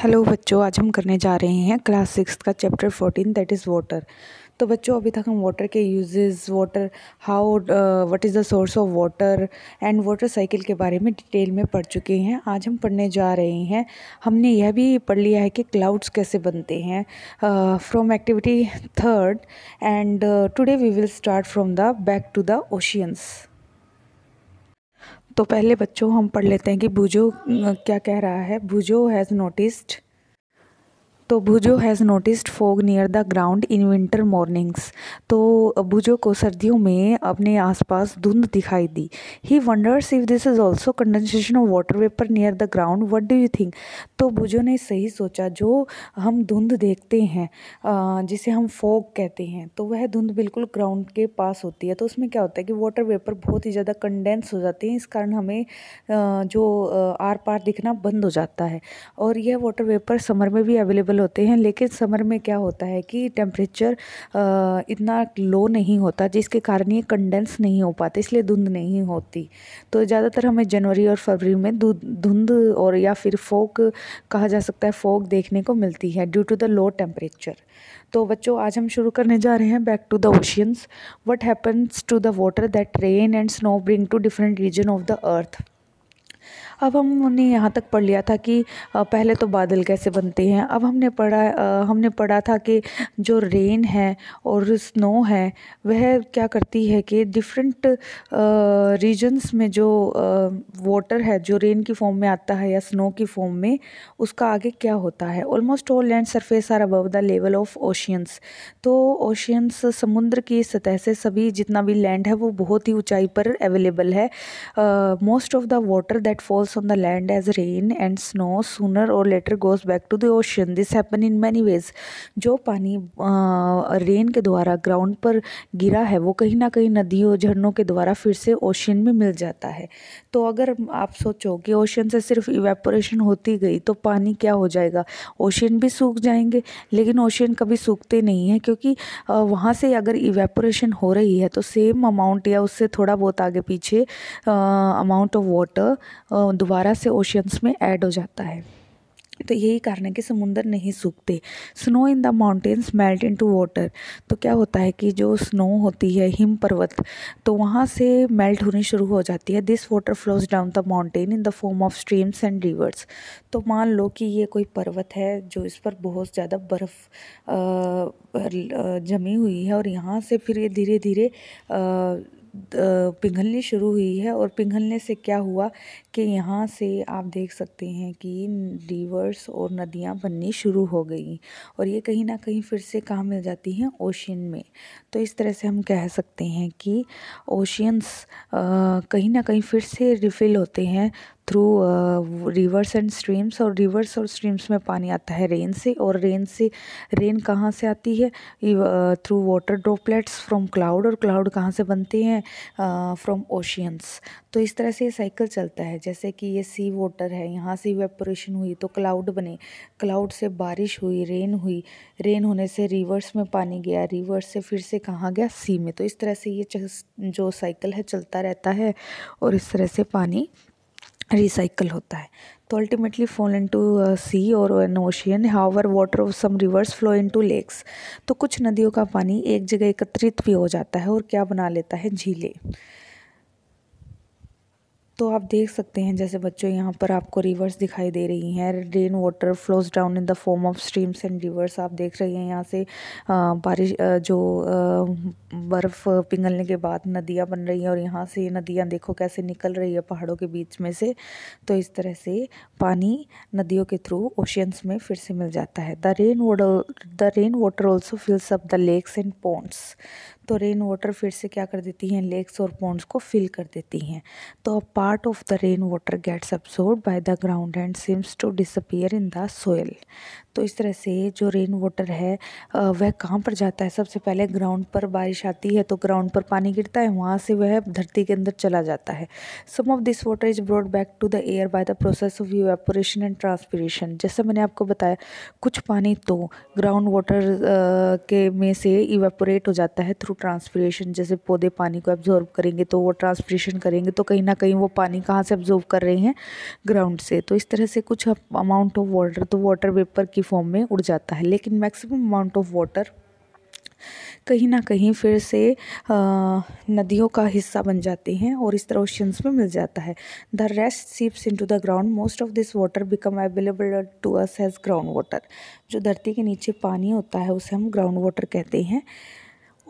Hello बच्चों आज हम करने जा रहे हैं क्लास सिक्स का chapter fourteen that is water तो बच्चों अभी तक हम वाटर के uses water how what is the source of water and water cycle के बारे में डिटेल में पढ़ चुके हैं आज हम पढ़ने जा रहे हैं हमने यह भी पढ़ लिया है कि क्लाउड्स कैसे बनते हैं from activity third and today we will start from the back to the oceans तो पहले बच्चों हम पढ़ लेते हैं कि बुजो क्या कह रहा है बुजो हैज़ नोटिस्ड तो Boojho has noticed fog near the ground in winter mornings तो भुजो को सर्दियों में अपने आसपास धुंध दिखाई दी he wonders if this is also condensation of water vapour near the ground what do you think तो भुजो ने सही सोचा जो हम धुंध देखते हैं जिसे हम फोग कहते हैं तो वह धुंध बिल्कुल ग्राउंड के पास होती है तो उसमें क्या होता है कि वाटर वेपर बहुत ही ज़्यादा कंडेंस हो जाते हैं इस कारण हमें जो आर पार दिखना बंद हो जाता है और यह वाटर वेपर समर में भी अवेलेबल अवेलेबल होते हैं लेकिन समर में क्या होता है कि टेम्परेचर इतना लो नहीं होता जिसके कारण ये कंडेंस नहीं हो पाते इसलिए धुंध नहीं होती तो ज़्यादातर हमें जनवरी और फरवरी में धुंध और या फिर फोक कहा जा सकता है फोक देखने को मिलती है due to the low temperature तो बच्चों आज हम शुरू करने जा रहे हैं back to the oceans what happens to the water that rain and snow bring to different region of the earth अब हमने यहाँ तक पढ़ लिया था कि पहले तो बादल कैसे बनते हैं अब हमने पढ़ा हमने पढ़ा था कि जो रेन है और स्नो है वह क्या करती है कि डिफरेंट रीजन्स में जो वाटर है जो रेन की फॉर्म में आता है या स्नो की फॉर्म में उसका आगे क्या होता है almost all land surface are above the level of oceans तो ओशियंस समुद्र की सतह से सभी जितना भी लैंड है वो बहुत ही ऊंचाई पर अवेलेबल है most of the water that falls falls on the land as rain and snow sooner or later goes back to the ocean this happen in many ways जो पानी रेन के द्वारा ग्राउंड पर गिरा है वो कहीं ना कहीं नदियों झरनों के द्वारा फिर से ओशन में मिल जाता है तो अगर आप सोचो कि ओशन से सिर्फ इवेपोरेशन होती गई तो पानी क्या हो जाएगा ओशन भी सूख जाएंगे लेकिन ओशन कभी सूखते नहीं है क्योंकि वहाँ से अगर इवेपोरेशन हो रही है तो सेम अमाउंट या उससे थोड़ा बहुत आगे पीछे अमाउंट ऑफ वाटर दोबारा से ओशियंस में ऐड हो जाता है तो यही कारण है कि समुंदर नहीं सूखते snow in the mountains melt into water तो क्या होता है कि जो स्नो होती है हिम पर्वत तो वहाँ से मेल्ट होनी शुरू हो जाती है this water flows down the mountain in the form of streams and rivers तो मान लो कि ये कोई पर्वत है जो इस पर बहुत ज़्यादा बर्फ़ जमी हुई है और यहाँ से फिर ये धीरे धीरे पिघलनी शुरू हुई है और पिघलने से क्या हुआ कि यहाँ से आप देख सकते हैं कि रिवर्स और नदियाँ बननी शुरू हो गई और ये कहीं ना कहीं फिर से कहाँ मिल जाती हैं ओशियन में तो इस तरह से हम कह सकते हैं कि ओशियंस कहीं ना कहीं फिर से रिफ़िल होते हैं थ्रू रिवर्स एंड स्ट्रीम्स और रिवर्स और स्ट्रीम्स में पानी आता है रेन से और रेन से रेन कहाँ से आती है through water droplets from cloud और क्लाउड कहाँ से बनते हैं फ्रॉम uh, ओशियंस तो इस तरह से ये साइकिल चलता है जैसे कि ये सी वाटर है यहाँ से वेपोरेशन हुई तो क्लाउड बने क्लाउड से बारिश हुई रेन हुई रेन होने से रिवर्स में पानी गया रिवर्स से फिर से कहाँ गया सी में तो इस तरह से ये जो साइकिल है चलता रहता है और इस तरह से पानी रिसाइकल होता है तो ultimately fall into sea और an ocean however water of some rivers flow into lakes तो कुछ नदियों का पानी एक जगह एकत्रित भी हो जाता है और क्या बना लेता है झीलें तो आप देख सकते हैं जैसे बच्चों यहाँ पर आपको रिवर्स दिखाई दे रही हैं rain water flows down in the form of streams and rivers आप देख रहे हैं यहाँ से बारिश जो बर्फ़ पिघलने के बाद नदियाँ बन रही हैं और यहाँ से नदियाँ देखो कैसे निकल रही है पहाड़ों के बीच में से तो इस तरह से पानी नदियों के थ्रू ओशियंस में फिर से मिल जाता है the rain water the rain water also fills up the lakes and ponds तो रेन वाटर फिर से क्या कर देती हैं लेक्स और पॉन्ड्स को फिल कर देती हैं तो a part of the rain water gets absorb by the ground and seems to disappear in the soil तो इस तरह से जो रेन वाटर है वह कहाँ पर जाता है सबसे पहले ग्राउंड पर बारिश आती है तो ग्राउंड पर पानी गिरता है वहाँ से वह धरती के अंदर चला जाता है some of this water is brought back to the air by the process of evaporation and transpiration जैसे मैंने आपको बताया कुछ पानी तो ग्राउंड वाटर के में से इवेपोरेट हो जाता है थ्रू ट्रांसपीरेशन जैसे पौधे पानी को एब्जॉर्ब करेंगे तो वो ट्रांसपीरेशन करेंगे तो कहीं ना कहीं वो पानी कहाँ से एब्जॉर्व कर रहे हैं ग्राउंड से तो इस तरह से कुछ अमाउंट ऑफ वाटर तो वाटर वेपर की फॉर्म में उड़ जाता है लेकिन मैक्सिमम अमाउंट ऑफ वाटर कहीं ना कहीं फिर से आ, नदियों का हिस्सा बन जाते हैं और इस तरह ओशंस में मिल जाता है the rest seeps into the ground most of this water become available to us as ground water जो धरती के नीचे पानी होता है उसे हम ग्राउंड वाटर कहते हैं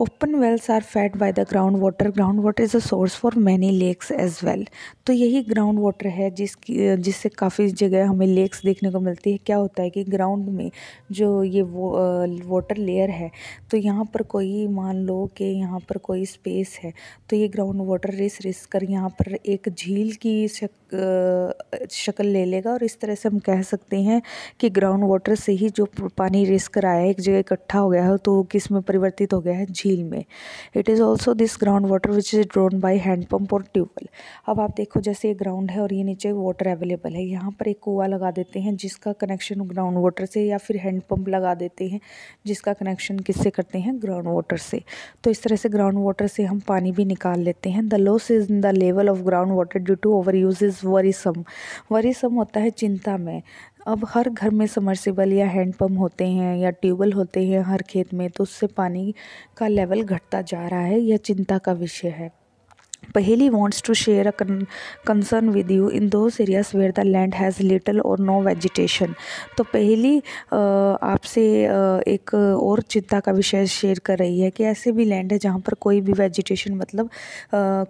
open wells are fed by the ground water ground water is a source for many lakes as well तो यही ग्राउंड वाटर है जिसकी जिससे काफ़ी जगह हमें लेक्स देखने को मिलती है क्या होता है कि ग्राउंड में जो ये वो वाटर लेयर है तो यहाँ पर कोई मान लो कि यहाँ पर कोई स्पेस है तो ये ग्राउंड वाटर रिस रिस कर यहाँ पर एक झील की शक, शक्ल ले लेगा और इस तरह से हम कह सकते हैं कि ग्राउंड वाटर से ही जो पानी रिस कर आया है एक जगह इकट्ठा हो गया है तो किस में परिवर्तित हो गया है झील झील में it is also this ground water which is drawn by hand और ट्यूबवेल अब आप देखो जैसे ये ग्राउंड है और ये नीचे वाटर अवेलेबल है यहाँ पर एक कुआ लगा देते हैं जिसका कनेक्शन ग्राउंड वाटर से या फिर हैंड लगा देते हैं जिसका कनेक्शन किससे करते हैं ग्राउंड वाटर से तो इस तरह से ग्राउंड वाटर से हम पानी भी निकाल लेते हैं the loss is in the level of ground water due to over use is worrisome worrisome होता है चिंता में अब हर घर में समरसेबल या हैंडपम्प होते हैं या ट्यूबवेल होते हैं हर खेत में तो उससे पानी का लेवल घटता जा रहा है यह चिंता का विषय है Paheli wants to share a con concern with you in those areas where the land has little or no vegetation. तो पहली आपसे एक और चिंता का विषय शेयर कर रही है कि ऐसे भी लैंड है जहाँ पर कोई भी वेजिटेशन मतलब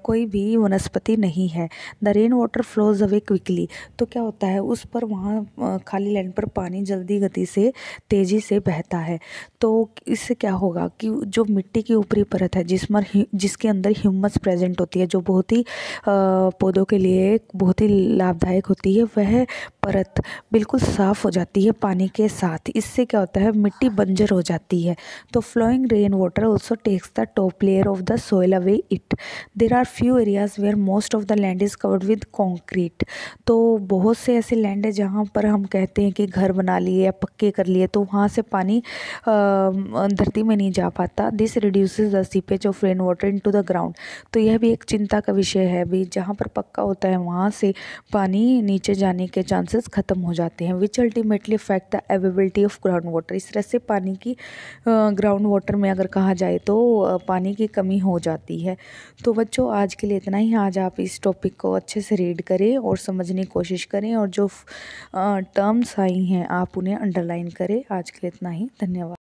कोई भी वनस्पति नहीं है the rain water flows away quickly तो क्या होता है उस पर वहाँ खाली लैंड पर पानी जल्दी गति से तेज़ी से बहता है तो इससे क्या होगा कि जो मिट्टी की ऊपरी परत है जिस पर जिसके अंदर ह्यूमस प्रेजेंट होती है जो बहुत ही पौधों के लिए बहुत ही लाभदायक होती है वह परत बिल्कुल साफ़ हो जाती है पानी के साथ इससे क्या होता है मिट्टी बंजर हो जाती है तो flowing rain water also takes the top layer of the soil away it there are few areas where most of the land is covered with concrete तो बहुत से ऐसे लैंड है जहाँ पर हम कहते हैं कि घर बना लिए या पक्के कर लिए तो वहाँ से पानी धरती में नहीं जा पाता this reduce the seepage of rain water into the ground तो यह भी एक चिंता का विषय है भी जहाँ पर पक्का होता है वहाँ से पानी नीचे जाने के चांसेस रिसोर्सेज ख़त्म हो जाते हैं which ultimately effect the availability of ground water इस तरह से पानी की ग्राउंड वाटर में अगर कहा जाए तो पानी की कमी हो जाती है तो बच्चों आज के लिए इतना ही आज आप इस टॉपिक को अच्छे से रीड करें और समझने की कोशिश करें और जो टर्म्स आई हैं आप उन्हें अंडरलाइन करें आज के लिए इतना ही धन्यवाद